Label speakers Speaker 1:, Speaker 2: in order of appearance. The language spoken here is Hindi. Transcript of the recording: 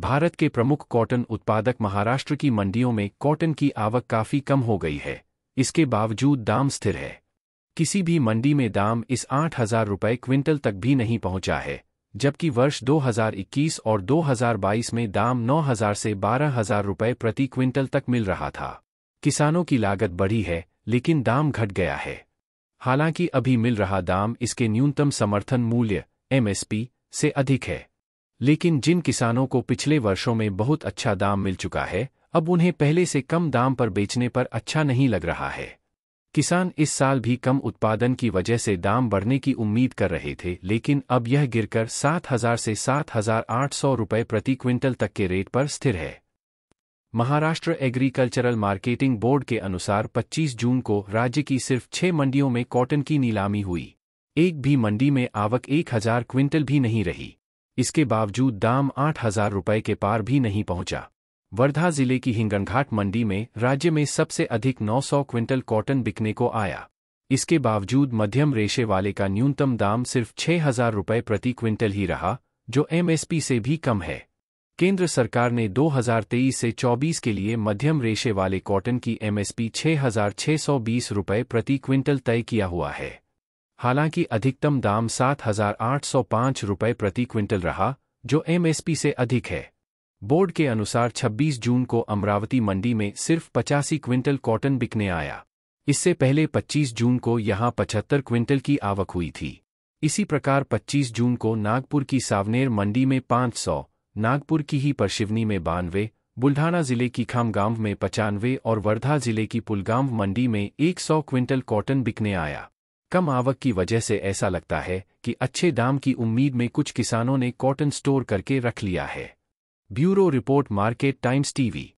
Speaker 1: भारत के प्रमुख कॉटन उत्पादक महाराष्ट्र की मंडियों में कॉटन की आवक काफी कम हो गई है इसके बावजूद दाम स्थिर है किसी भी मंडी में दाम इस आठ हजार रुपये क्विंटल तक भी नहीं पहुंचा है जबकि वर्ष 2021 और 2022 में दाम 9000 से 12000 रुपये प्रति क्विंटल तक मिल रहा था किसानों की लागत बढ़ी है लेकिन दाम घट गया है हालांकि अभी मिल रहा दाम इसके न्यूनतम समर्थन मूल्य एमएसपी से अधिक है लेकिन जिन किसानों को पिछले वर्षों में बहुत अच्छा दाम मिल चुका है अब उन्हें पहले से कम दाम पर बेचने पर अच्छा नहीं लग रहा है किसान इस साल भी कम उत्पादन की वजह से दाम बढ़ने की उम्मीद कर रहे थे लेकिन अब यह गिरकर 7000 से 7800 रुपये प्रति क्विंटल तक के रेट पर स्थिर है महाराष्ट्र एग्रीकल्चरल मार्केटिंग बोर्ड के अनुसार 25 जून को राज्य की सिर्फ छह मंडियों में कॉटन की नीलामी हुई एक भी मंडी में आवक 1000 क्विंटल भी नहीं रही इसके बावजूद दाम आठ हजार रुपये के पार भी नहीं पहुंचा वर्धा जिले की हिंगणघाट मंडी में राज्य में सबसे अधिक 900 क्विंटल कॉटन बिकने को आया इसके बावजूद मध्यम रेशे वाले का न्यूनतम दाम सिर्फ छह हजार रुपये प्रति क्विंटल ही रहा जो एमएसपी से भी कम है केंद्र सरकार ने 2023 से 24 के लिए मध्यम रेशे वाले कॉटन की एमएसपी छह रुपये प्रति क्विंटल तय किया हुआ है हालांकि अधिकतम दाम सात हजार आठ सौ रुपये प्रति क्विंटल रहा जो एमएसपी से अधिक है बोर्ड के अनुसार 26 जून को अमरावती मंडी में सिर्फ पचासी क्विंटल कॉटन बिकने आया इससे पहले 25 जून को यहां 75 क्विंटल की आवक हुई थी इसी प्रकार 25 जून को नागपुर की सावनेर मंडी में 500, नागपुर की ही परशिवनी में बानवे बुल्ढाना जिले की खामगांव में पचानवे और वर्धा जिले की पुलगांव मंडी में 100 क्विंटल कॉटन बिकने आया कम आवक की वजह से ऐसा लगता है कि अच्छे दाम की उम्मीद में कुछ किसानों ने कॉटन स्टोर करके रख लिया है bureau report market times TV